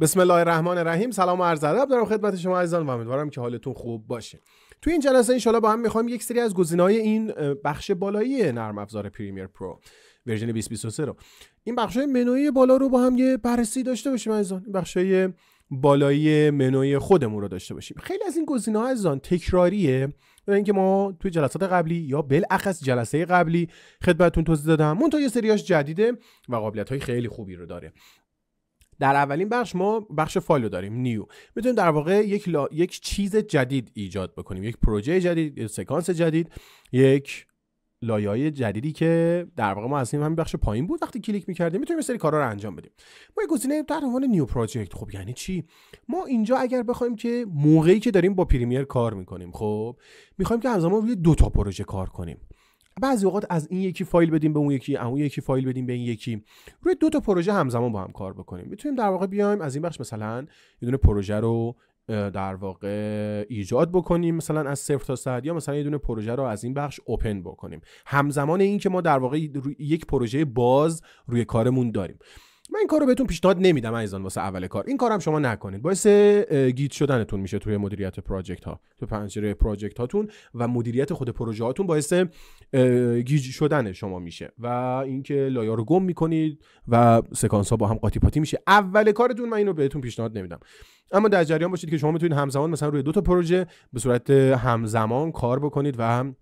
بسم الله الرحمن الرحیم سلام و عرض ادب دارم خدمت شما عزیزان و امیدوارم که حالتون خوب باشه توی این جلسه ان با هم میخوایم یک سری از گزینه‌های این بخش بالایی نرم افزار پریمیر پرو ورژن 2023 رو این بخش منوی بالا رو با هم یه بررسی داشته باشیم عزیزان این بخش بالایی منوی خودمون رو داشته باشیم خیلی از این گزینه‌ها عزیزان تکراریه و اینکه ما توی جلسات قبلی یا بل بالاخص جلسه قبلی خدمتتون توضیح دادم مون یه سریاش جدیده و قابلیت خیلی خوبی رو داره در اولین بخش ما بخش فایل رو داریم نیو میتونیم در واقع یک, یک چیز جدید ایجاد بکنیم یک پروژه جدید یک سکانس جدید یک لایه جدیدی که در واقع ما از همین بخش پایین بود وقتی کلیک میکردیم میتونیم سری کارا رو انجام بدیم ما یه گزینه در عنوان نیو پروژکت خب یعنی چی ما اینجا اگر بخوایم که موقعی که داریم با پریمیر کار میکنیم خب میخوایم که همزمان روی دو تا پروژه کار کنیم بعضی اوقات از این یکی فایل بدیم به اون یکی اون یکی فایل بدیم به این یکی روی دو تا پروژه همزمان با هم کار بکنیم میتونیم در واقع بیایم از این بخش مثلا یه دونه پروژه رو در واقع ایجاد بکنیم مثلا از صفر تا صد یا مثلا یه دونه پروژه رو از این بخش اوپن بکنیم همزمان این که ما در واقع یک پروژه باز روی کارمون داریم من این کار رو بهتون پیشنهاد نمیدم عزیزان واسه اول کار این کارم شما نکنید باعث گیت شدنتون میشه توی مدیریت پراجکت ها تو پنجره پراجکت هاتون و مدیریت خود پروژه هاتون باعث گیج شدن شما میشه و اینکه لایه رو گم میکنید و سکانس ها با هم قاطی پاتی میشه اول کارتون من اینو بهتون پیشنهاد نمیدم اما در جریان باشید که شما میتونید همزمان مثلا روی دو تا پروژه به صورت همزمان کار بکنید و هم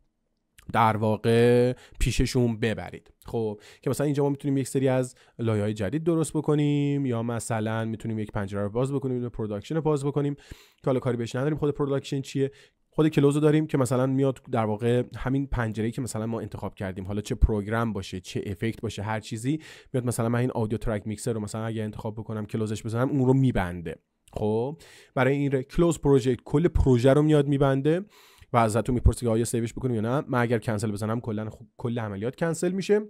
در واقع پیششون ببرید خب که مثلا اینجا ما میتونیم یک سری از لایه‌های جدید درست بکنیم یا مثلا میتونیم یک پنجره رو باز بکنیم یا پروداکشن رو باز بکنیم که حالا کاری بهش نداریم خود پروداکشن چیه خود کلوز رو داریم که مثلا میاد در واقع همین پنجره که مثلا ما انتخاب کردیم حالا چه پروگرام باشه چه افکت باشه هر چیزی میاد مثلا من این آدیو ترک میکسر رو مثلا اگه انتخاب بکنم کلوزش بزنم اون رو میبنده خب برای این کلوز پروژه کل پروژه رو میاد میبنده و ازتون میپرسه که آیا سیوش بکنیم یا نه من اگر کنسل بزنم کلا خب، کل عملیات کنسل میشه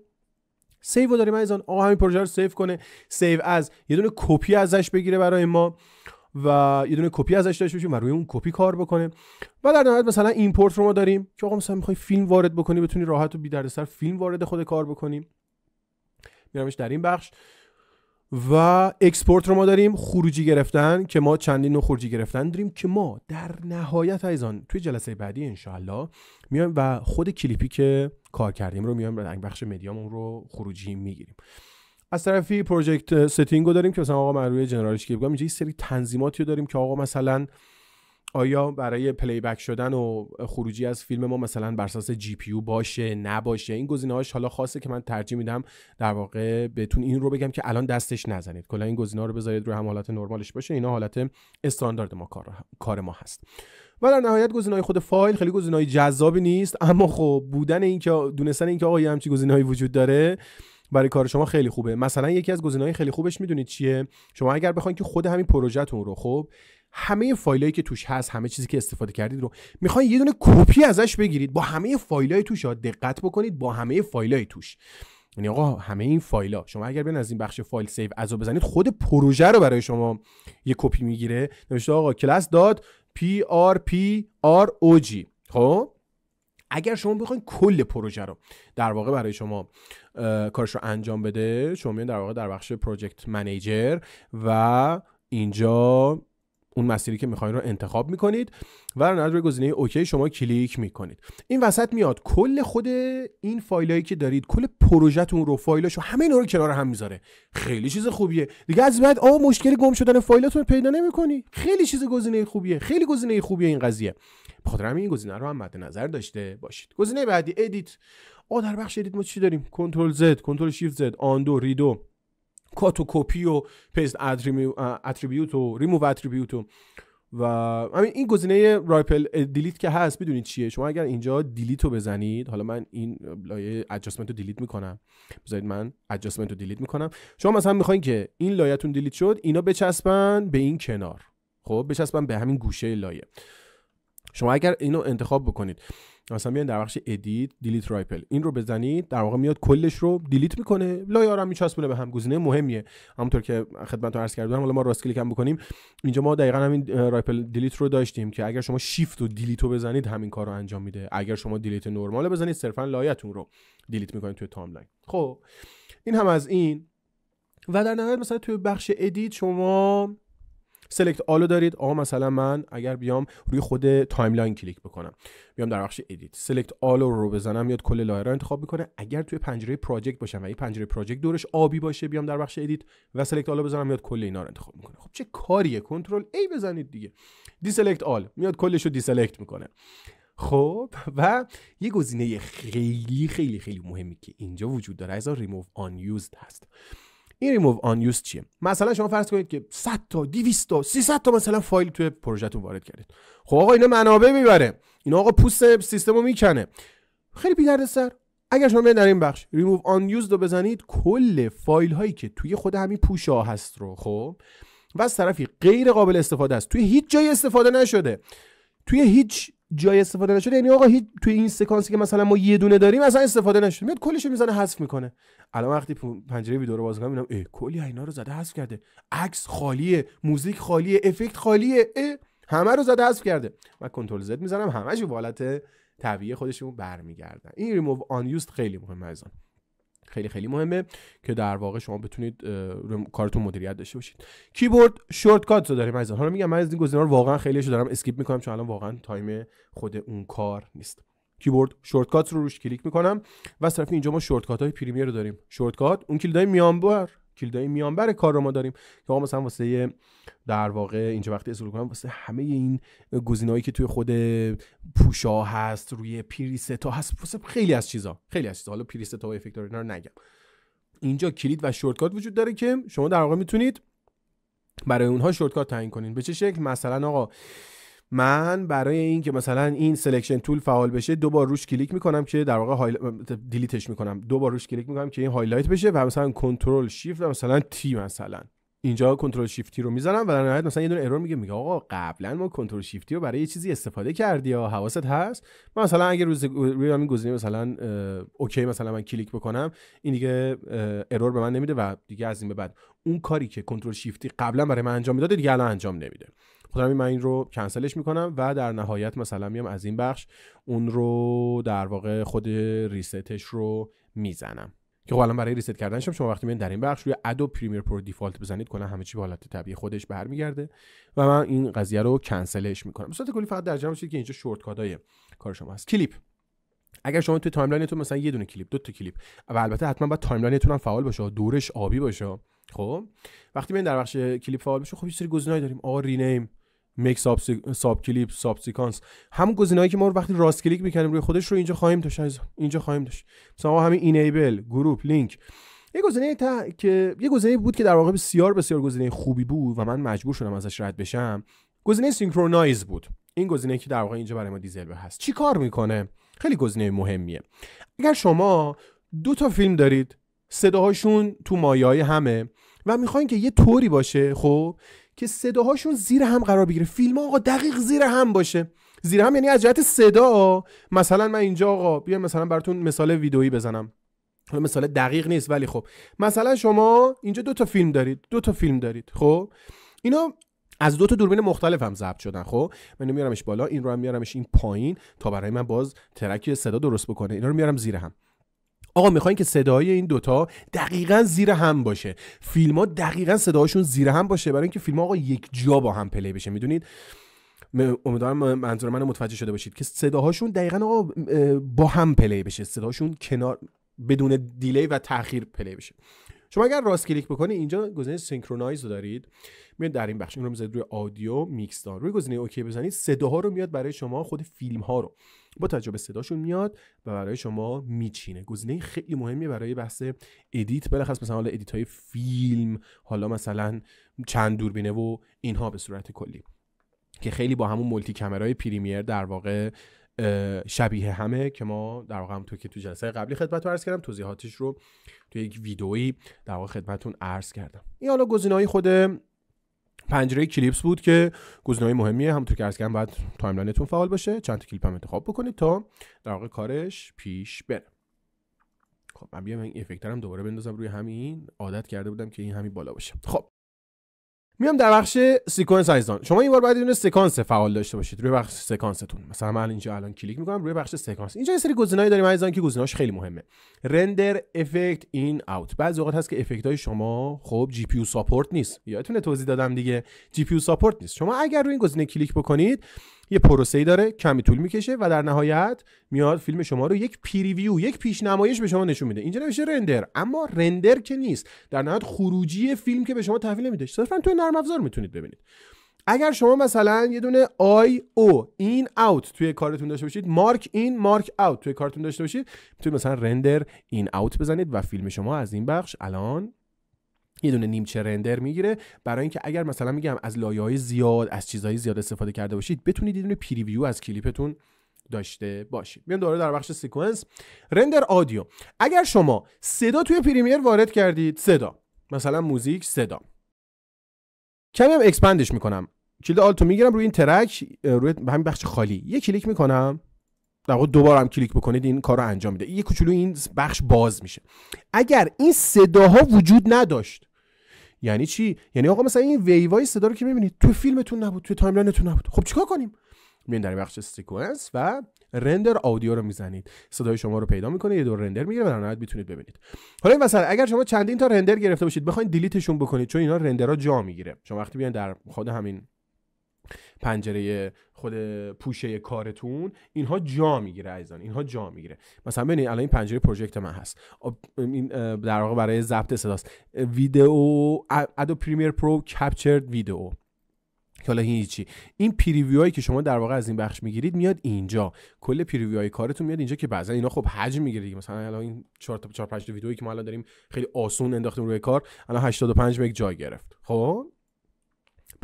سیو داریم از آقا همین پروژه رو سیو کنه سیو از یه دونه کپی ازش بگیره برای ما و یه دونه کپی ازش داشته باشیم و روی اون کپی کار بکنه و در نهایت مثلا ایمپورت رو ما داریم که آقا مثلا میخوای فیلم وارد بکنی بتونی راحت و بی دردسر فیلم وارد خود کار بکنیم میرمش در این بخش و اکسپورت رو ما داریم خروجی گرفتن که ما چندین نوع خروجی گرفتن داریم که ما در نهایت ایزان توی جلسه بعدی انشاالله میایم و خود کلیپی که کار کردیم رو میایم بخش مدیامون رو خروجی میگیریم از طرفی پروژکت ستینگ رو داریم که مثلا آقا من جنرالش جنرال اینجا یه سری تنظیماتی رو داریم که آقا مثلا آیا برای پلی بک شدن و خروجی از فیلم ما مثلا بر اساس جی پی باشه نباشه این گزینه هاش حالا خاصه که من ترجیح میدم در واقع بهتون این رو بگم که الان دستش نزنید کلا این گزینه رو بذارید رو هم حالت نرمالش باشه اینا حالت استاندارد ما کار, ما هست و در نهایت گزینه‌های خود فایل خیلی های جذابی نیست اما خب بودن اینکه دونستن اینکه آقا یه همچین گزینه‌ای وجود داره برای کار شما خیلی خوبه مثلا یکی از گزینه‌های خیلی خوبش میدونید چیه شما اگر بخواید که خود همین پروژهتون رو خب همه فایلایی که توش هست همه چیزی که استفاده کردید رو میخواین یه دونه کپی ازش بگیرید با همه فایلای توش دقت بکنید با همه فایلای توش یعنی آقا همه این فایلا شما اگر بیان از این بخش فایل سیو ازو بزنید خود پروژه رو برای شما یه کپی میگیره نوشته آقا کلاس داد پی آر پی آر او جی خب اگر شما بخواید کل پروژه رو در واقع برای شما کارش رو انجام بده شما میان در واقع در بخش پروجکت منیجر و اینجا اون مسیری که میخواین رو انتخاب میکنید و در روی گزینه اوکی شما کلیک میکنید این وسط میاد کل خود این فایلایی که دارید کل پروژهتون رو فایلاشو همه اینا رو کنار هم میذاره خیلی چیز خوبیه دیگه از بعد آ مشکل گم شدن فایلاتون رو پیدا نمیکنی خیلی چیز گزینه خوبیه خیلی گزینه خوبیه این قضیه بخاطر همین این گزینه رو هم مد نظر داشته باشید گزینه بعدی ادیت آ در بخش ادیت ما چی داریم کنترل زد کنترل شیفت زد آندو ریدو کات و کپی و پیست اتریبیوت و ریموو اتریبیوت و و همین این گزینه رایپل دیلیت که هست میدونید چیه شما اگر اینجا دیلیت رو بزنید حالا من این لایه ادجاستمنت رو دیلیت میکنم بذارید من ادجاستمنت رو دیلیت میکنم شما مثلا میخواین که این لایهتون دیلیت شد اینا بچسبن به این کنار خب بچسبن به همین گوشه لایه شما اگر اینو انتخاب بکنید مثلا میان در بخش ادیت دیلیت رایپل این رو بزنید در واقع میاد کلش رو دیلیت میکنه هم میچسبونه به هم گزینه مهمیه همونطور که خدمتتون عرض کردم حالا ما راست کلیک هم بکنیم اینجا ما دقیقا همین رایپل دیلیت رو داشتیم که اگر شما شیفت و دیلیت رو بزنید همین کار رو انجام میده اگر شما دیلیت نرمال بزنید صرفا لایتون رو دیلیت میکنید توی تایملاین خب این هم از این و در نهایت مثلا توی بخش ادیت شما سلکت آلو دارید آقا مثلا من اگر بیام روی خود تایملاین کلیک بکنم بیام در بخش ادیت سلکت آلو رو بزنم میاد کل لایه رو انتخاب میکنه اگر توی پنجره پراجکت باشم و این پنجره پراجکت دورش آبی باشه بیام در بخش ادیت و سلکت آلو بزنم میاد کل اینا رو انتخاب میکنه خب چه کاری کنترل ای بزنید دیگه دیسلکت آل میاد کلش رو دیسلکت میکنه خب و یه گزینه خیلی خیلی خیلی مهمی که اینجا وجود داره از ریموو آن یوزد هست این ریموو آن یوز چیه مثلا شما فرض کنید که 100 تا 200 تا 300 تا مثلا فایل توی پروژهتون وارد کردید خب آقا اینا منابع میبره اینا آقا پوست رو میکنه خیلی بی سر اگر شما در این بخش ریموو آن یوز رو بزنید کل فایل هایی که توی خود همین پوشا هست رو خب و از طرفی غیر قابل استفاده است توی هیچ جایی استفاده نشده توی هیچ جای استفاده نشده یعنی آقا هیچ توی این سکانسی که مثلا ما یه دونه داریم اصلا استفاده نشده میاد کلشو میزنه حذف میکنه الان وقتی پنجره ویدیو رو باز کنم میبینم ای کلی اینا رو زده حذف کرده عکس خالیه موزیک خالیه افکت خالیه اه همه رو زده حذف کرده من کنترل زد میزنم همش به حالت طبیعی خودشون برمیگردن این ریموو آن خیلی مهمه ازان خیلی خیلی مهمه که در واقع شما بتونید کارتون مدیریت داشته باشید کیبورد کات رو داریم عزیزان حالا میگم من از این گزینه‌ها واقعا واقعا خیلیش دارم اسکیپ میکنم چون الان واقعا تایم خود اون کار نیست کیبورد شورتکات رو روش کلیک میکنم و از اینجا ما شورتکات های پریمیر رو داریم شورتکات اون های میانبر کلیدای میانبر کار رو ما داریم که مثلا واسه در واقع اینجا وقتی اصول کنم واسه همه این گزینه‌ای که توی خود پوشا هست روی ها هست واسه خیلی از چیزا خیلی از چیزا حالا ها و افکتور اینا رو نگم اینجا کلید و شورتکات وجود داره که شما در واقع میتونید برای اونها شورتکات تعیین کنین به چه شکل مثلا آقا من برای اینکه مثلا این سلکشن تول فعال بشه دو بار روش کلیک میکنم که در واقع هایل... دیلیتش میکنم دو بار روش کلیک میکنم که این هایلایت بشه و مثلا کنترل شیفت و مثلا تی مثلا اینجا کنترل شیفتی رو میزنم و در نهایت مثلا یه دونه ارور میگه میگه آقا قبلا ما کنترل شیفتی رو برای یه چیزی استفاده کردی یا حواست هست مثلا اگه روز روی همین گزینه مثلا اوکی مثلا من کلیک بکنم این دیگه ارور به من نمیده و دیگه از این به بعد اون کاری که کنترل شیفتی قبلا برای من انجام میداده دیگه الان انجام نمیده خودم من این رو کنسلش میکنم و در نهایت مثلا میام از این بخش اون رو در واقع خود ریستش رو میزنم که خب الان برای ریست کردنش شما وقتی من در این بخش روی ادو پریمیر پرو دیفالت بزنید کلا همه چی به حالت طبیعی خودش برمیگرده و من این قضیه رو کنسلش میکنم به صورت کلی فقط در جمع که اینجا شورت کار شما هست کلیپ اگر شما تو تایملاینتون مثلا یه دونه کلیپ دو تا کلیپ و البته حتما باید تایملاینتون هم فعال باشه دورش آبی باشه خب وقتی ببین در بخش کلیپ فعال بشه خب یه سری گزینه‌ای داریم آقا رینیم میک ساب, ساب کلیپ ساب سیکانس هم گزینه‌ای که ما رو وقتی راست کلیک می‌کنیم روی خودش رو اینجا خواهیم داشت اینجا خواهیم داشت مثلا همین اینیبل گروپ لینک یه گزینه تا... که یه گزینه بود که در واقع بسیار بسیار گزینه خوبی بود و من مجبور شدم ازش رد بشم گزینه سینکرونایز بود این گزینه که در واقع اینجا برای ما دیزل به هست چی کار میکنه خیلی گزینه مهمیه اگر شما دو تا فیلم دارید صداهاشون تو مایه همه و میخواین که یه طوری باشه خب که صداهاشون زیر هم قرار بگیره فیلم آقا دقیق زیر هم باشه زیر هم یعنی از جهت صدا مثلا من اینجا آقا بیا مثلا براتون مثال ویدئویی بزنم حالا مثال دقیق نیست ولی خب مثلا شما اینجا دو تا فیلم دارید دو تا فیلم دارید خب اینا از دو تا دوربین مختلف هم ضبط شدن خب من میارمش بالا این رو هم میارمش این پایین تا برای من باز ترک صدا درست بکنه اینا رو میارم زیر هم آقا میخواین که صدای این دوتا دقیقا زیر هم باشه فیلم ها دقیقا صداشون زیر هم باشه برای اینکه فیلم ها آقا یک جا با هم پلی بشه میدونید امیدوارم منظور من متوجه شده باشید که صداهاشون دقیقا آقا با هم پلی بشه صداشون کنار بدون دیلی و تاخیر پلی بشه شما اگر راست کلیک بکنید اینجا گزینه سینکرونایز رو دارید میاد در این بخش این رو میذارید روی آدیو میکس روی گزینه اوکی بزنید صداها رو میاد برای شما خود فیلم ها رو با توجه صداشون میاد و برای شما میچینه گزینه خیلی مهمی برای بحث ادیت بلخص مثلا حالا ادیت های فیلم حالا مثلا چند دوربینه و اینها به صورت کلی که خیلی با همون مولتی کمرای پریمیر در واقع شبیه همه که ما در واقع تو که تو جلسه قبلی خدمت عرض کردم توضیحاتش رو تو یک ویدئویی در واقع خدمتون عرض کردم این حالا گزینه‌های خود پنجره کلیپس بود که گزینه‌های مهمیه همونطور که عرض کردم باید تایملاینتون فعال باشه چند تا کلیپ هم انتخاب بکنید تا در واقع کارش پیش بره خب من بیام این هم دوباره بندازم روی همین عادت کرده بودم که این همین بالا باشه خب میام در بخش سیکونس عزیزان شما این بار باید یه سکانس فعال داشته باشید روی بخش سکانستون مثلا من اینجا الان کلیک میکنم روی بخش سکانس اینجا یه سری گزینه‌ای داریم عزیزان که گزینه‌هاش خیلی مهمه رندر افکت این اوت بعضی اوقات هست که افکت های شما خب جی پی یو ساپورت نیست یادتونه توضیح دادم دیگه جی پی یو ساپورت نیست شما اگر روی این گزینه کلیک بکنید یه پروسه‌ای داره کمی طول میکشه و در نهایت میاد فیلم شما رو یک پریویو یک پیشنمایش به شما نشون میده اینجا نوشته رندر اما رندر که نیست در نهایت خروجی فیلم که به شما تحویل نمیده صرفا توی نرم افزار میتونید ببینید اگر شما مثلا یه دونه آی او این اوت توی کارتون داشته باشید مارک این مارک اوت توی کارتون داشته باشید میتونید مثلا رندر این اوت بزنید و فیلم شما از این بخش الان یه دونه نیمچه رندر میگیره برای اینکه اگر مثلا میگم از لایه های زیاد از چیزهای زیاد استفاده کرده باشید بتونید یه دونه پریویو از کلیپتون داشته باشید میام دوباره در بخش سیکونس رندر آدیو اگر شما صدا توی پریمیر وارد کردید صدا مثلا موزیک صدا کمی هم اکسپندش میکنم کلید آلتو میگیرم روی این ترک روی همین بخش خالی یه کلیک میکنم در واقع دوبار هم کلیک بکنید این کار رو انجام میده یه کوچولو این بخش باز میشه اگر این صداها وجود نداشت یعنی چی یعنی آقا مثلا این ویوای صدا رو که میبینید تو فیلمتون نبود تو تایملاینتون نبود خب چیکار کنیم میان در بخش سیکونس و رندر آدیو رو میزنید صدای شما رو پیدا میکنه یه دور رندر میگیره و در نهایت میتونید ببینید حالا این مثلا اگر شما چندین تا رندر گرفته باشید بخواید دیلیتشون بکنید چون اینا رندرها جا میگیره شما وقتی بیان در خود همین پنجره خود پوشه کارتون اینها جا میگیره عزیزان اینها جا میگیره مثلا ببینید الان این پنجره پروژکت من هست این در واقع برای ضبط صداست ویدیو ادو پریمیر پرو کپچرد ویدیو که هیچی این پریویو هایی که شما در واقع از این بخش میگیرید میاد اینجا کل پریویو های کارتون میاد اینجا که بعضا اینا خب حجم میگیره دیگه مثلا الان این 4 تا 4 5 ویدیویی که ما الان داریم خیلی آسون انداختیم روی کار الان 85 مگ جای گرفت خب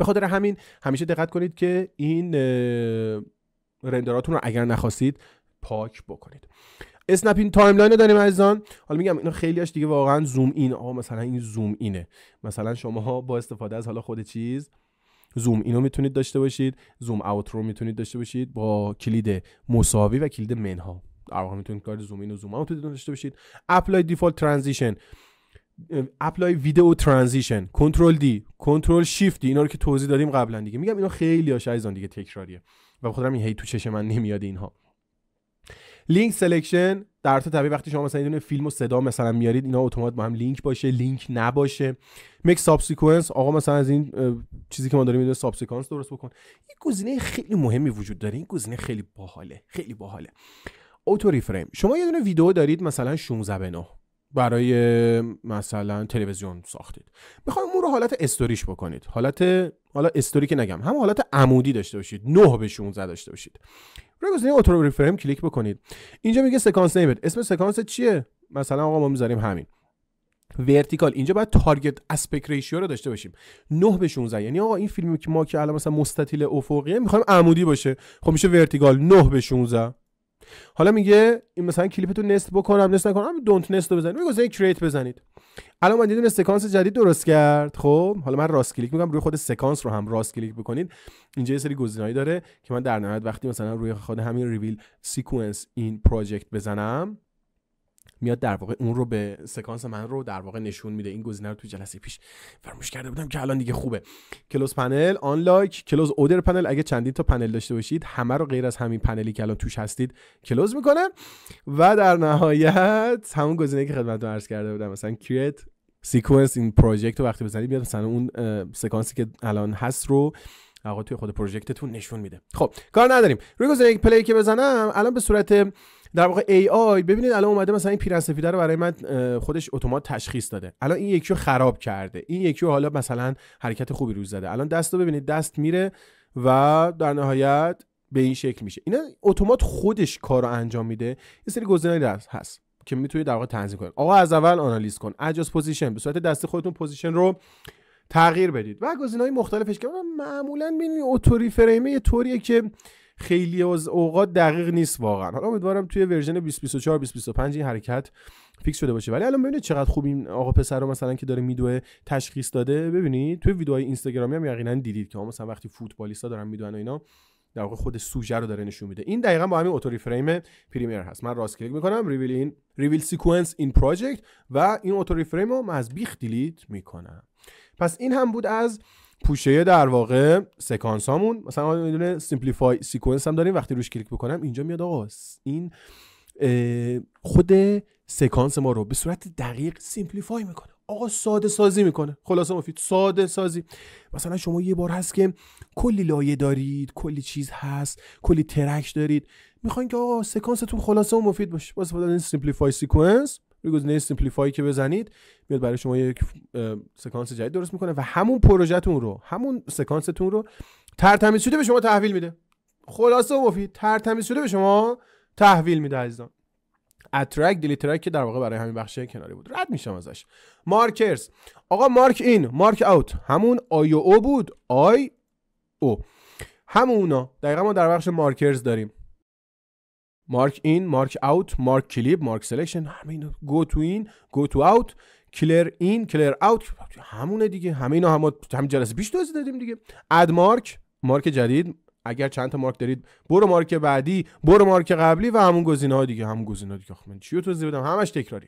به خاطر همین همیشه دقت کنید که این رندراتون رو اگر نخواستید پاک بکنید اسنپ این تایملاین رو داریم عزیزان حالا میگم اینا خیلیاش دیگه واقعا زوم این آقا مثلا این زوم اینه مثلا شما با استفاده از حالا خود چیز زوم اینو میتونید داشته باشید زوم اوت رو میتونید داشته باشید با کلید مساوی و کلید منها در واقع میتونید کار زوم این و زوم اوت داشته باشید اپلای دیفالت ترانزیشن اپلای ویدیو ترانزیشن کنترل دی کنترل شیفت اینا رو که توضیح دادیم قبلا دیگه میگم اینا خیلی هاش عزیزان دیگه تکراریه و خودم این هی تو چش من نمیاد اینها لینک سلکشن در تو طبیعی وقتی شما مثلا یه فیلم و صدا مثلا میارید اینا اتومات با هم لینک باشه لینک نباشه میک سیکونس آقا مثلا از این چیزی که ما داریم میدونه سیکونس درست بکن این گزینه خیلی مهمی وجود داره این گزینه خیلی باحاله خیلی باحاله اوتو ریفریم شما یه دونه ویدیو دارید مثلا 16 به 9 برای مثلا تلویزیون ساختید میخوام اون رو حالت استوریش بکنید حالت حالا استوری که نگم هم حالت عمودی داشته باشید 9 به 16 داشته باشید روی گزینه اتو ریفریم کلیک بکنید اینجا میگه سکانس نیمت اسم سکانس چیه مثلا آقا ما میذاریم همین ورتیکال اینجا باید تارگت اسپک ریشیو رو داشته باشیم 9 به 16 یعنی آقا این فیلمی که ما که الان مثلا مستطیل افقیه میخوایم عمودی باشه خب میشه ورتیکال 9 به 16 حالا میگه این مثلا کلیپتو نست بکنم نست نکنم دونت نست رو بزنید میگه کریت بزنید الان من یه سکانس جدید درست کرد خب حالا من راست کلیک میکنم روی خود سکانس رو هم راست کلیک بکنید اینجا یه سری گزینه‌ای داره که من در نهایت وقتی مثلا روی خود همین ریویل سیکونس این پروژکت بزنم میاد در واقع اون رو به سکانس من رو در واقع نشون میده این گزینه رو تو جلسه پیش فراموش کرده بودم که الان دیگه خوبه کلوز پنل آن لایک کلوز اودر پنل اگه چندین تا پنل داشته باشید همه رو غیر از همین پنلی که الان توش هستید کلوز میکنه و در نهایت همون گزینه که خدمتتون عرض کرده بودم مثلا کریت سیکونس این پروژکت رو وقتی بزنید بیاد مثلا اون سکانسی که الان هست رو آقا توی خود پروژکتتون نشون میده خب کار نداریم روی گزینه پلی که بزنم الان به صورت در واقع ای آی ببینید الان اومده مثلا این پیرسفیده رو برای من خودش اتومات تشخیص داده الان این یکی رو خراب کرده این یکی رو حالا مثلا حرکت خوبی روز زده الان دست رو ببینید دست میره و در نهایت به این شکل میشه اینا اتومات خودش کار رو انجام میده یه سری گزینه‌ای هست که میتونید در واقع تنظیم کنید آقا از اول آنالیز کن اجاز پوزیشن به صورت دستی خودتون پوزیشن رو تغییر بدید و گزینه‌های مختلفش که معمولا ببینید اتوری فریمه یه طوریه که خیلی از اوقات دقیق نیست واقعا حالا امیدوارم توی ورژن 2024 2025 این حرکت فیکس شده باشه ولی الان ببینید چقدر خوب این آقا پسر رو مثلا که داره میدوه تشخیص داده ببینید توی ویدیوهای اینستاگرامی هم یقینا دیدید که مثلا وقتی فوتبالیستا دارن میدونن و اینا در واقع خود سوژه رو داره نشون میده این دقیقا با همین اتوری فریم پریمیر هست من راست کلیک میکنم ریویل این ریویل سیکونس این پراجکت و این اتوری فریم رو از بیخ دیلیت میکنم پس این هم بود از پوشه در واقع سکانس هامون مثلا یه دونه سیمپلیفای سیکونس هم داریم وقتی روش کلیک بکنم اینجا میاد آقا این خود سکانس ما رو به صورت دقیق سیمپلیفای میکنه آقا ساده سازی میکنه خلاصه مفید ساده سازی مثلا شما یه بار هست که کلی لایه دارید کلی چیز هست کلی ترک دارید میخواین که آقا سکانستون خلاصه و مفید باشه با استفاده از سیمپلیفای سیکونس روی گزینه سیمپلیفای که بزنید میاد برای شما یک سکانس جدید درست میکنه و همون پروژهتون رو همون سکانستون رو ترتمیز شده به شما تحویل میده خلاصه و مفید ترتمیز شده به شما تحویل میده عزیزان اترک دیلیترک که در واقع برای همین بخش کناری بود رد میشم ازش مارکرز آقا مارک این مارک اوت همون آی او بود آی او همونا دقیقا ما در بخش مارکرز داریم مارک این مارک اوت مارک کلیپ مارک سلکشن همه اینا گو تو این گو تو اوت کلر این کلر اوت همونه دیگه همه اینا هم همین جلسه پیش توضیح دادیم دیگه اد مارک مارک جدید اگر چند تا مارک دارید برو مارک بعدی برو مارک قبلی و همون گزینه ها دیگه همون گزینه ها دیگه من چی توضیح بدم همش تکراری.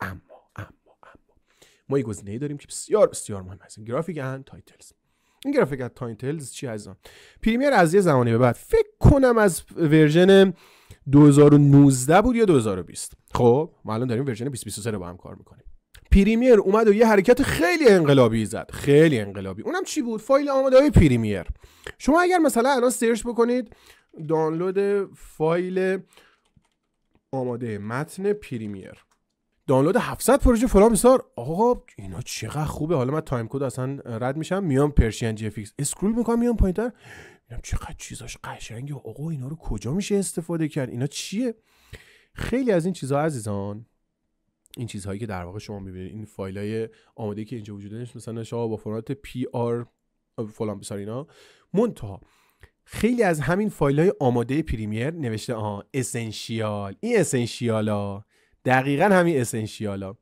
اما اما اما ما یه گزینه داریم که بسیار بسیار مهم هست گرافیک اند تایتلز این گرافیک اند تایتلز چی هستن پریمیر از یه زمانی به بعد فکر کنم از ورژن 2019 بود یا 2020 خب ما الان داریم ورژن 2023 رو با هم کار میکنیم پریمیر اومد و یه حرکت خیلی انقلابی زد خیلی انقلابی اونم چی بود فایل آماده های پریمیر شما اگر مثلا الان سرچ بکنید دانلود فایل آماده متن پریمیر دانلود 700 پروژه فلان بسار آقا اینا چقدر خوبه حالا من تایم کد اصلا رد میشم میام پرشین جی ایکس اسکرول میکنم میام پایینتر اینم چقدر چیزاش قشنگه آقا اینا رو کجا میشه استفاده کرد اینا چیه خیلی از این چیزها عزیزان این چیزهایی که در واقع شما میبینید این فایل های آماده که اینجا وجود داشت مثلا شما با فرمت پی آر فلان بسار اینا منتها خیلی از همین فایل های آماده پریمیر نوشته آها اسنشیال این اسنشیال ها دقیقا همین اسنشیال ها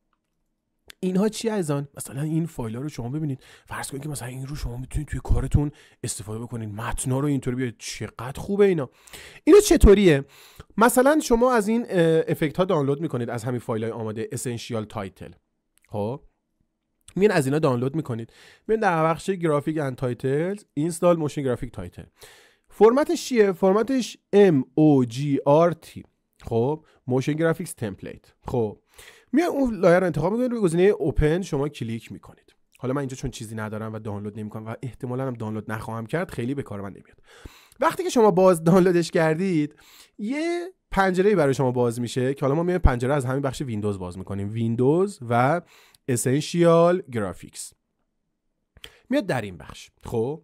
اینها چی ازن مثلا این فایل ها رو شما ببینید فرض کنید که مثلا این رو شما میتونید توی کارتون استفاده بکنید متنا رو اینطوری بیاید چقدر خوبه اینا اینا چطوریه مثلا شما از این افکت ها دانلود میکنید از همین فایل های آماده اسنشیال تایتل خب میان از اینا دانلود میکنید میان در بخش گرافیک اند تایتلز اینستال موشن گرافیک تایتل فرمتش چیه فرمتش ام او جی آر تی خب موشن گرافیکس تمپلیت خب میان اون لایه رو انتخاب میکنید به گزینه اوپن شما کلیک میکنید حالا من اینجا چون چیزی ندارم و دانلود نمیکنم و احتمالا هم دانلود نخواهم کرد خیلی به کار من نمیاد وقتی که شما باز دانلودش کردید یه پنجره برای شما باز میشه که حالا ما میایم پنجره از همین بخش ویندوز باز میکنیم ویندوز و اسنشیال گرافیکس میاد در این بخش خب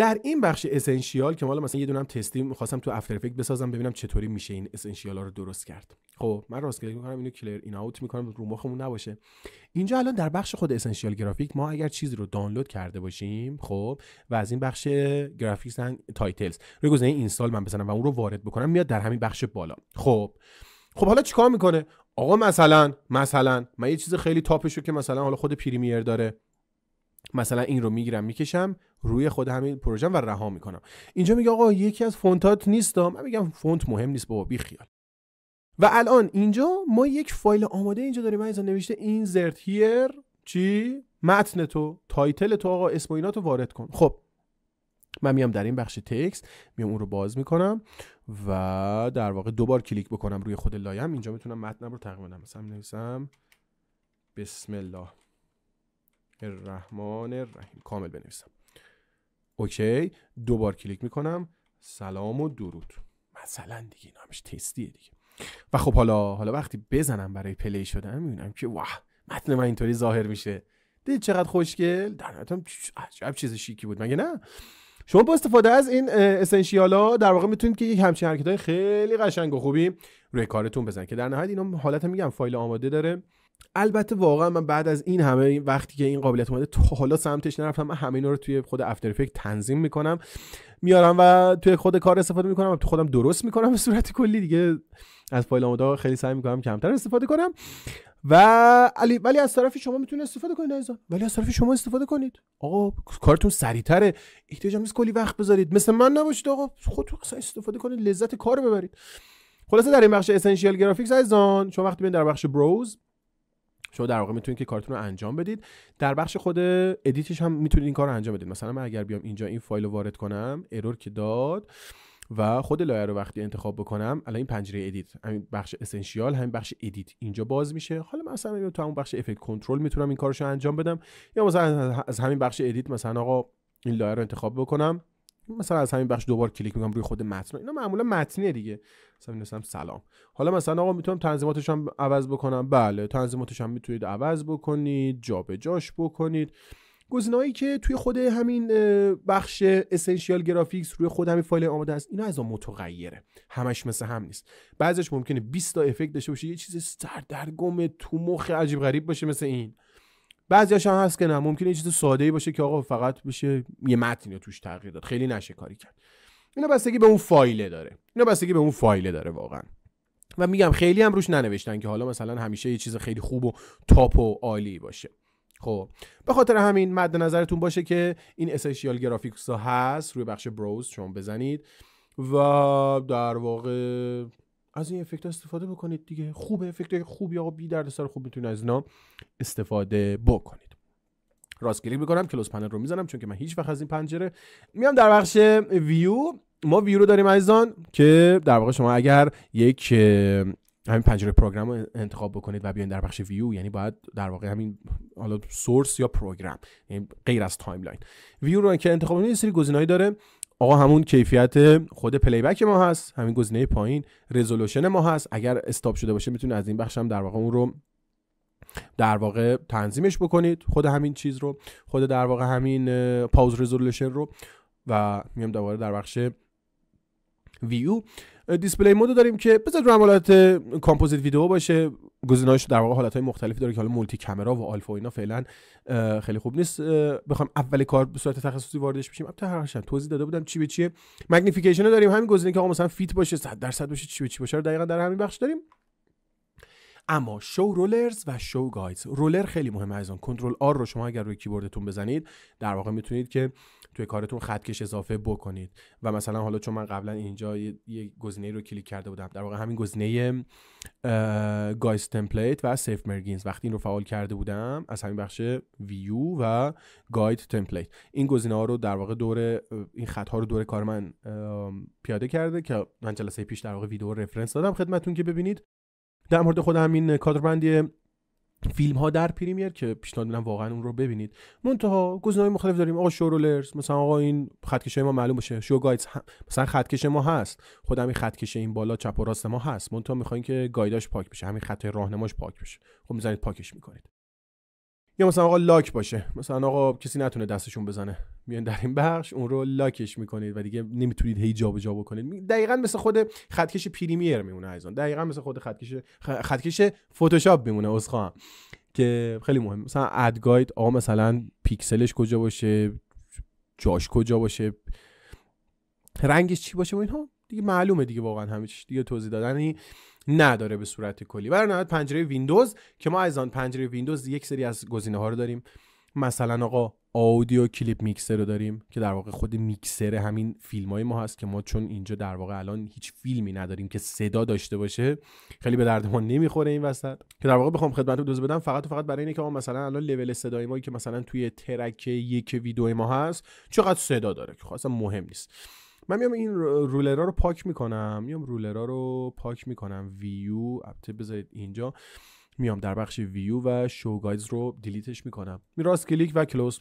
در این بخش اسنشیال که مال مثلا یه دونم تستی میخواستم تو افتر افکت بسازم ببینم چطوری میشه این اسنشیال ها رو درست کرد خب من راست کلیک میکنم اینو کلیر این اوت میکنم رو مخمون نباشه اینجا الان در بخش خود اسنشیال گرافیک ما اگر چیزی رو دانلود کرده باشیم خب و از این بخش گرافیکس ان تایتلز روی گزینه اینستال من بزنم و اون رو وارد بکنم میاد در همین بخش بالا خب خب حالا چیکار میکنه آقا مثلا مثلا من یه چیز خیلی تاپشو که مثلا حالا خود پریمیر داره مثلا این رو میگیرم میکشم روی خود همین پروژم و رها میکنم اینجا میگه آقا یکی از فونتات نیستم من میگم فونت مهم نیست بابا بیخیال و الان اینجا ما یک فایل آماده اینجا داریم من نوشته زرت هیر چی متن تو تایتل تو آقا اسم رو وارد کن خب من میام در این بخش تکست میام اون رو باز میکنم و در واقع دوبار کلیک بکنم روی خود لایم اینجا میتونم متن رو تقریبا مثلا نویسم بسم الله الرحمن الرحیم کامل بنویسم اوکی دوبار کلیک میکنم سلام و درود مثلا دیگه این همش تستیه دیگه و خب حالا حالا وقتی بزنم برای پلی شدن میبینم که واه متن من اینطوری ظاهر میشه دید چقدر خوشگل در نهایتم عجب چیز شیکی بود مگه نه شما با استفاده از این اسنشیالا در واقع میتونید که یک همچین های خیلی قشنگ و خوبی روی کارتون بزنید که در نهایت اینا حالت میگم فایل آماده داره البته واقعا من بعد از این همه وقتی که این قابلیت اومده تا حالا سمتش نرفتم من همه اینا رو توی خود افتر افکت تنظیم میکنم میارم و توی خود کار استفاده میکنم و تو خودم درست میکنم به صورت کلی دیگه از فایل آماده خیلی سعی میکنم کمتر استفاده کنم و علی ولی از طرفی شما میتونید استفاده کنید عزیزان ولی از طرفی شما استفاده کنید آقا کارتون سریعتره احتیاج نیست کلی وقت بذارید مثل من نباشید آقا خودتون استفاده کنید لذت کار ببرید خلاصه در این بخش اسنشیال گرافیکس عزیزان شما وقتی ببینید در بخش بروز شما در واقع میتونید که کارتون رو انجام بدید در بخش خود ادیتش هم میتونید این کار رو انجام بدید مثلا من اگر بیام اینجا این فایل رو وارد کنم ارور که داد و خود لایه رو وقتی انتخاب بکنم الان این پنجره ادیت همین بخش اسنشیال همین بخش ادیت اینجا باز میشه حالا من مثلا تو همون بخش افکت کنترل میتونم این کارشو انجام بدم یا مثلا از همین بخش ادیت مثلا آقا این لایه رو انتخاب بکنم مثلا از همین بخش دوبار کلیک میکنم روی خود متن اینا معمولا متنیه دیگه مثلا نوشتم سلام حالا مثلا آقا میتونم تنظیماتش هم عوض بکنم بله تنظیماتش هم میتونید عوض بکنید جابجاش بکنید گزینه‌ای که توی خود همین بخش اسنشیال گرافیکس روی خود همین فایل آماده است اینا از آن متغیره همش مثل هم نیست بعضیش ممکنه 20 تا افکت داشته باشه یه چیز سردرگم تو مخ عجیب غریب باشه مثل این هاش هم هست که نه ممکنه چیز ساده ای باشه که آقا فقط بشه یه متنی توش تغییر داد خیلی نشه کاری کرد اینا بستگی به اون فایله داره اینا بستگی به اون فایله داره واقعا و میگم خیلی هم روش ننوشتن که حالا مثلا همیشه یه چیز خیلی خوب و تاپ و عالی باشه خب به خاطر همین مد نظرتون باشه که این اسشیال گرافیکس ها هست روی بخش بروز شما بزنید و در واقع از این افکت استفاده بکنید دیگه خوب افکت خوبی یا بی سر خوب میتونید از اینا استفاده بکنید راست کلیک میکنم کلوز پنل رو میزنم چون که من هیچ وقت از این پنجره میام در بخش ویو ما ویو رو داریم عزیزان که در واقع شما اگر یک همین پنجره پروگرام رو انتخاب بکنید و بیاین در بخش ویو یعنی باید در واقع همین حالا سورس یا پروگرام یعنی غیر از تایملاین ویو رو که انتخاب کنید سری گزینه‌ای داره آقا همون کیفیت خود پلی بک ما هست همین گزینه پایین رزولوشن ما هست اگر استاب شده باشه میتونید از این بخش هم در واقع اون رو در واقع تنظیمش بکنید خود همین چیز رو خود در واقع همین پاوز رزولوشن رو و میام دوباره در بخش ویو دیسپلی مود داریم که بذار رو حالت کامپوزیت ویدیو باشه گزینه‌هاش در واقع حالت‌های مختلفی داره که حالا مولتی کامرا و آلفا و اینا فعلا خیلی خوب نیست بخوام اول کار به صورت تخصصی واردش بشیم البته هرشن توضیح داده بودم چی به چیه مگنیفیکیشن رو داریم همین گزینه که آقا مثلا فیت باشه 100 درصد باشه چی به چی باشه رو دقیقاً در همین بخش داریم اما شو رولرز و شو گایدز رولر خیلی مهمه از اون کنترل آر رو شما اگر روی کیبوردتون بزنید در واقع میتونید که توی کارتون خطکش اضافه بکنید و مثلا حالا چون من قبلا اینجا یه, یه گزینه رو کلیک کرده بودم در واقع همین گزینه گایز تمپلیت و سیف مرگینز وقتی این رو فعال کرده بودم از همین بخش ویو و گاید تمپلیت این گزینه ها رو در واقع دور این خط ها رو دور کار من پیاده کرده که من جلسه پیش در واقع ویدیو رفرنس دادم خدمتتون که ببینید در مورد خود همین بندی فیلم ها در پریمیر که پیشنهاد میدم واقعا اون رو ببینید منتها های مختلف داریم آقا شورولرز مثلا آقا این های ما معلوم باشه شو گایدز هم. مثلا خطکش ما هست خود همین خطکش این بالا چپ و راست ما هست منتها میخواین که گایداش پاک بشه همین خط راهنماش پاک بشه خب میزنید پاکش میکنید یا مثلا آقا لاک باشه مثلا آقا کسی نتونه دستشون بزنه میان در این بخش اون رو لاکش میکنید و دیگه نمیتونید هی جابجا بکنید دقیقا مثل خود خطکش پریمیر میمونه ایزان دقیقا مثل خود خطکش خطکش فتوشاپ میمونه عذرخواهم که خیلی مهم مثلا ادگاید آقا مثلا پیکسلش کجا باشه جاش کجا باشه رنگش چی باشه و اینها دیگه معلومه دیگه واقعا همه دیگه توضیح دادنی نداره به صورت کلی برای نهایت پنجره ویندوز که ما از آن پنجره ویندوز یک سری از گزینه ها رو داریم مثلا آقا آودیو کلیپ میکسر رو داریم که در واقع خود میکسر همین فیلم های ما هست که ما چون اینجا در واقع الان هیچ فیلمی نداریم که صدا داشته باشه خیلی به درد ما نمیخوره این وسط که در واقع بخوام خدمتتون دوز بدم فقط و فقط برای اینه که ما مثلا الان لول صدای ما که مثلا توی ترک یک ویدیو ما هست چقدر صدا داره که خاصا مهم نیست من میام این رولرا رو پاک میکنم میام رولرا رو پاک میکنم ویو البته بذارید اینجا میام در بخش ویو و شو گایز رو دیلیتش میکنم می کلیک و کلوز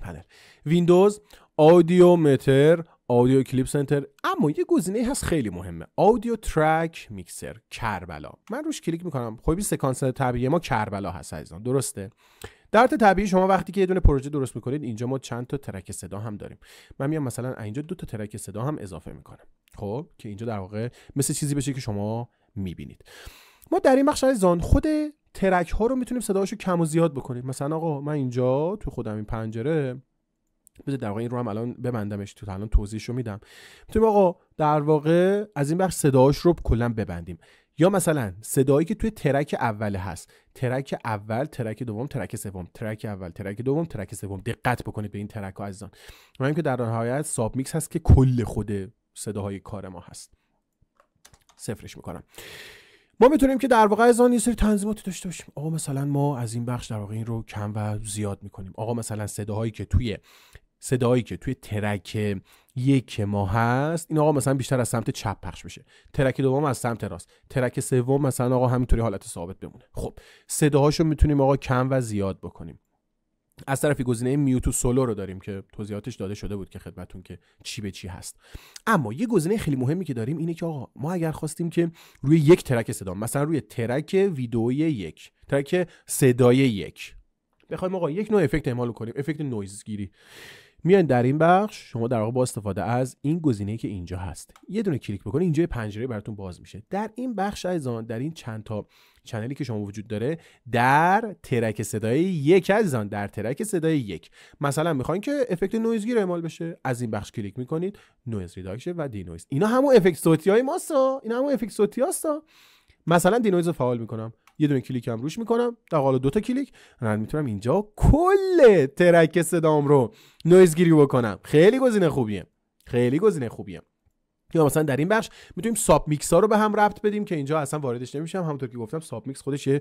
پنل ویندوز آدیو متر آدیو کلیپ سنتر اما یه گزینه هست خیلی مهمه آدیو ترک میکسر کربلا من روش کلیک میکنم خب این سکانس طبیعی ما کربلا هست عزیزان درسته در طبیعی شما وقتی که یه دونه پروژه درست میکنید اینجا ما چند تا ترک صدا هم داریم من میام مثلا اینجا دو تا ترک صدا هم اضافه میکنم خب که اینجا در واقع مثل چیزی بشه که شما میبینید ما در این بخش زان خود ترک ها رو میتونیم صداشو کم و زیاد بکنیم مثلا آقا من اینجا تو خودم این پنجره بذار در واقع این رو هم الان ببندمش تو الان توضیحشو میدم تو آقا در واقع از این بخش صداش رو کلا ببندیم یا مثلا صدایی که توی ترک اول هست ترک اول ترک دوم ترک سوم ترک اول ترک دوم ترک سوم دقت بکنید به این ترک ها عزیزان مهم که در نهایت ساب میکس هست که کل خود صداهای کار ما هست صفرش میکنم ما میتونیم که در واقع از آن یه سری تنظیماتی داشته باشیم آقا مثلا ما از این بخش در واقع این رو کم و زیاد میکنیم آقا مثلا صداهایی که توی صدایی که توی ترک یک ما هست این آقا مثلا بیشتر از سمت چپ پخش بشه ترک دوم از سمت راست ترک سوم مثلا آقا همینطوری حالت ثابت بمونه خب صداهاشو میتونیم آقا کم و زیاد بکنیم از طرفی گزینه میوتو سولو رو داریم که توضیحاتش داده شده بود که خدمتون که چی به چی هست اما یه گزینه خیلی مهمی که داریم اینه که آقا ما اگر خواستیم که روی یک ترک صدا مثلا روی ترک ویدیو یک ترک صدای یک بخوایم آقا یک نوع افکت اعمال کنیم افکت نویز گیری میان در این بخش شما در واقع با استفاده از این گزینه که اینجا هست یه دونه کلیک بکنید اینجا پنجره براتون باز میشه در این بخش عزیزان در این چند تا چنلی که شما وجود داره در ترک صدای یک عزیزان در ترک صدای یک مثلا میخواین که افکت نویزگیر اعمال بشه از این بخش کلیک میکنید نویز ریداکشن و دی نویز اینا همون افکت صوتی های ماستا اینا همون افکت صوتی هاستا مثلا دی رو فعال میکنم یه دونه هم روش میکنم در حال دو تا کلیک من میتونم اینجا کل ترک صدام رو نویز بکنم خیلی گزینه خوبیه خیلی گزینه خوبیه یا مثلا در این بخش میتونیم ساب میکس ها رو به هم ربط بدیم که اینجا اصلا واردش نمیشم همونطور که گفتم ساب میکس خودش یه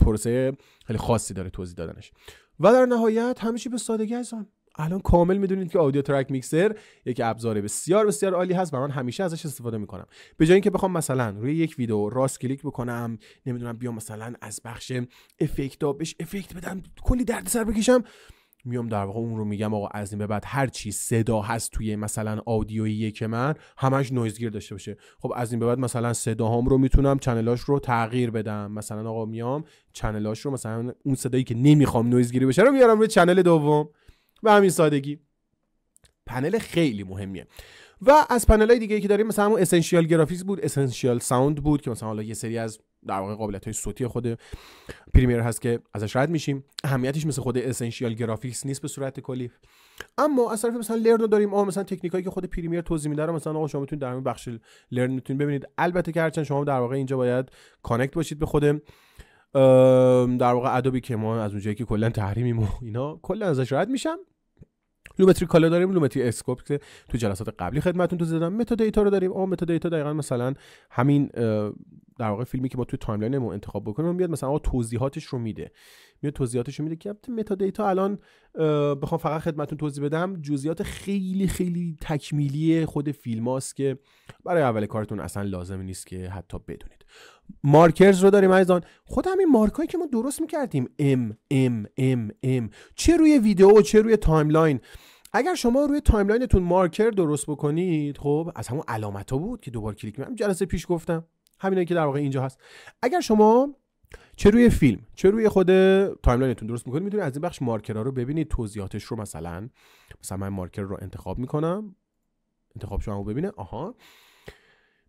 پروسه خیلی خاصی داره توضیح دادنش و در نهایت همیشه به سادگی هستم الان کامل میدونید که آودیو ترک میکسر یک ابزار بسیار بسیار عالی هست و من همیشه ازش استفاده میکنم به جای اینکه بخوام مثلا روی یک ویدیو راست کلیک بکنم نمیدونم بیام مثلا از بخش افکت ها بهش افکت بدم کلی دردسر بکشم میام در واقع اون رو میگم آقا از این به بعد هر چی صدا هست توی مثلا آدیوی که من همش نویزگیر داشته باشه خب از این به بعد مثلا صداهام رو میتونم چنلاش رو تغییر بدم مثلا آقا میام چنلاش رو مثلا اون صدایی که نمیخوام گیری بشه رو میارم روی چنل دوم به همین سادگی پنل خیلی مهمیه و از پنل های دیگه که داریم مثلا همون اسنشیال گرافیکس بود اسنشیال ساوند بود که مثلا حالا یه سری از در واقع قابلیت های صوتی خود پریمیر هست که ازش رد میشیم اهمیتش مثل خود اسنشیال گرافیکس نیست به صورت کلی اما از طرف مثلا لرن رو داریم آها مثلا تکنیکایی که خود پریمیر توضیح میده رو مثلا آقا شما میتونید در همین بخش لرن میتونید ببینید البته که هرچند شما در واقع اینجا باید کانکت باشید به خود در واقع ادوبی که ما از اونجایی که کلا تحریمیم و اینا کلا ازش رد میشم لومتری کالا داریم لومتری اسکوپ که تو جلسات قبلی خدمتتون تو زدم متا دیتا رو داریم اون متا دیتا دقیقا مثلا همین در واقع فیلمی که ما توی تایملاینمون انتخاب بکنیم میاد مثلا آقا توضیحاتش رو میده میاد توضیحاتش رو میده که متا دیتا الان بخوام فقط خدمتتون توضیح بدم جزئیات خیلی خیلی تکمیلی خود فیلم هاست که برای اول کارتون اصلا لازم نیست که حتی بدونید مارکرز رو داریم عزیزان خود همین مارکایی که ما درست میکردیم ام ام ام ام چه روی ویدیو چه روی تایملاین اگر شما روی تایملاینتون مارکر درست بکنید خب از همون علامت ها بود که دوبار کلیک میکنم جلسه پیش گفتم همینایی که در واقع اینجا هست اگر شما چه روی فیلم چه روی خود تایملاینتون درست میکنید میتونید از این بخش مارکرها رو ببینید توضیحاتش رو مثلا مثلا من مارکر رو انتخاب میکنم انتخاب شما رو ببینه آها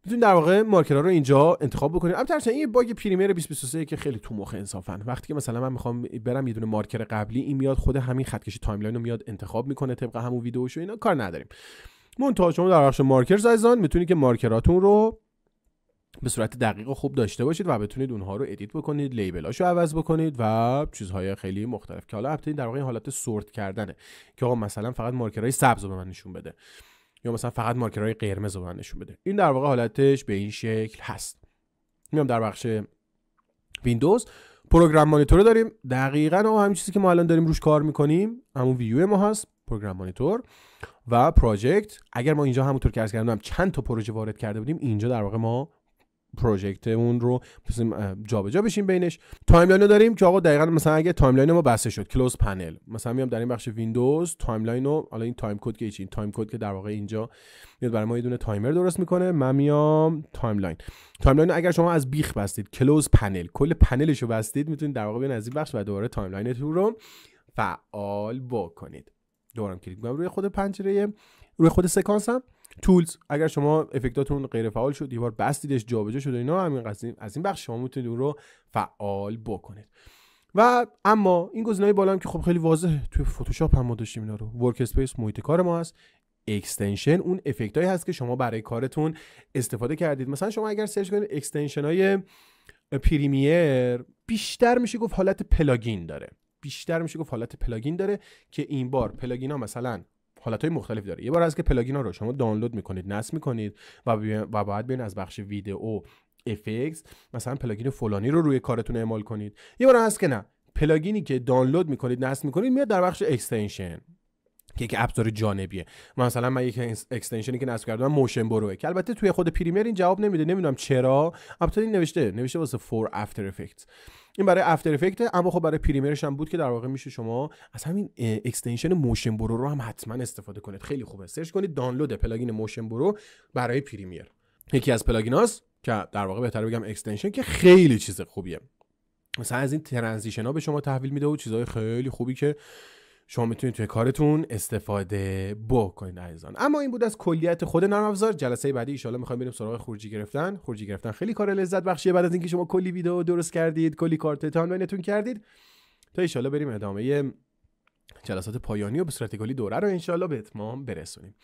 میتونید در واقع مارکرها رو اینجا انتخاب بکنید البته هرچند این باگ پریمیر 2023 که خیلی تو مخ انصافا وقتی که مثلا من میخوام برم یه دونه مارکر قبلی این میاد خود همین خط تایملاین رو میاد انتخاب میکنه طبق همون و اینا کار نداریم منتها شما در بخش مارکر زایزان میتونید که مارکراتون رو به صورت دقیق و خوب داشته باشید و بتونید اونها رو ادیت بکنید لیبلاشو عوض بکنید و چیزهای خیلی مختلف که حالا البته در واقع این حالت سورت کردنه که آقا مثلا فقط مارکرهای سبز رو به من نشون بده یا مثلا فقط مارکرهای قرمز رو من نشون بده این در واقع حالتش به این شکل هست میام در بخش ویندوز پروگرام مانیتور داریم دقیقا او همین چیزی که ما الان داریم روش کار میکنیم همون ویو ما هست پروگرام مانیتور و پراجکت اگر ما اینجا همونطور که از کردم چند تا پروژه وارد کرده بودیم اینجا در واقع ما پروژکتمون رو بسیم جابجا بشیم بینش تایملاین رو داریم که آقا دقیقا مثلا اگه تایملاین ما بسته شد کلوز پنل مثلا میام در این بخش ویندوز تایملاین رو حالا این تایم کد که این تایم کد که در واقع اینجا میاد برای ما یه دونه تایمر درست میکنه من میام تایملاین تایملاین اگر شما از بیخ بستید کلوز پنل کل پنلش رو بستید میتونید در واقع بیان از این بخش و دوباره تایملاینتون رو فعال بکنید دوباره کلیک میکنم روی خود پنجره روی خود سکانسم تولز اگر شما افکتاتون غیر فعال شد یه بار بستیدش جابجا شد اینا همین قضیه از این بخش شما میتونید اون رو فعال بکنید و اما این گزینه‌های بالا هم که خب خیلی واضحه توی فتوشاپ هم ما داشتیم اینا رو ورک اسپیس محیط کار ما هست اکستنشن اون افکت هایی هست که شما برای کارتون استفاده کردید مثلا شما اگر سرچ کنید اکستنشن های پریمیر بیشتر میشه گفت حالت پلاگین داره بیشتر میشه گفت حالت پلاگین داره که این بار پلاگین ها مثلا حالت مختلف داره یه بار از که پلاگین ها رو شما دانلود میکنید نصب میکنید و, و باید بین از بخش ویدئو افکس مثلا پلاگین فلانی رو روی کارتون اعمال کنید یه بار هست که نه پلاگینی که دانلود میکنید نصب میکنید میاد در بخش اکستنشن که یک ابزار جانبیه مثلا من یک اکستنشنی که نصب کردم موشن بروه که البته توی خود پریمیر این جواب نمیده نمیدونم چرا البته نوشته نوشته واسه فور افتر افکتس این برای افتر افکت اما خب برای پریمیرش هم بود که در واقع میشه شما از همین اکستنشن موشن برو رو هم حتما استفاده کنید خیلی خوبه سرچ کنید دانلود پلاگین موشن برو برای پریمیر یکی از پلاگیناست که در واقع بهتر بگم اکستنشن که خیلی چیز خوبیه مثلا از این ترانزیشن ها به شما تحویل میده و چیزهای خیلی خوبی که شما میتونید توی کارتون استفاده بکنید عزیزان اما این بود از کلیت خود نرم افزار جلسه بعدی ان میخوایم بریم سراغ خروجی گرفتن خروجی گرفتن خیلی کار لذت بخشیه بعد از اینکه شما کلی ویدیو درست کردید کلی کارتتان نتون کردید تا ان بریم ادامه جلسات پایانی و به کلی دوره رو ایشالا به اتمام برسونیم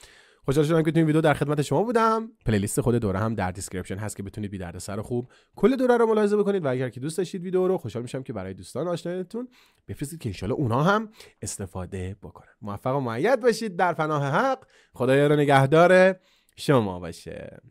خوشحال شدم که تو این ویدیو در خدمت شما بودم پلیلیست خود دوره هم در دیسکریپشن هست که بتونید بی دردسر خوب کل دوره رو ملاحظه بکنید و اگر که دوست داشتید ویدیو رو خوشحال میشم که برای دوستان آشنایتون بفرستید که انشالله اونها هم استفاده بکنن موفق و معید باشید در فناه حق خدایا رو نگهدار شما باشه